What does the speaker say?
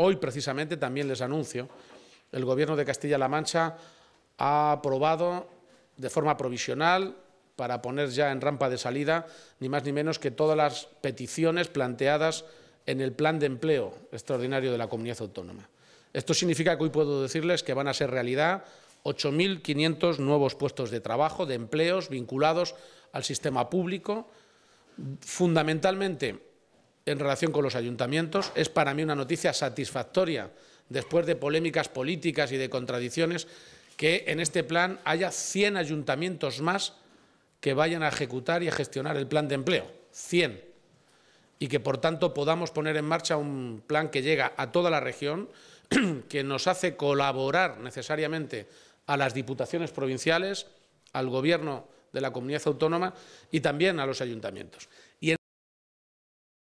Hoy, precisamente, también les anuncio, el Gobierno de Castilla-La Mancha ha aprobado de forma provisional para poner ya en rampa de salida, ni más ni menos que todas las peticiones planteadas en el plan de empleo extraordinario de la comunidad autónoma. Esto significa que hoy puedo decirles que van a ser realidad 8.500 nuevos puestos de trabajo, de empleos vinculados al sistema público, fundamentalmente en relación con los ayuntamientos. Es para mí una noticia satisfactoria, después de polémicas políticas y de contradicciones, que en este plan haya 100 ayuntamientos más que vayan a ejecutar y a gestionar el plan de empleo. 100. Y que, por tanto, podamos poner en marcha un plan que llega a toda la región, que nos hace colaborar necesariamente a las diputaciones provinciales, al Gobierno de la comunidad autónoma y también a los ayuntamientos.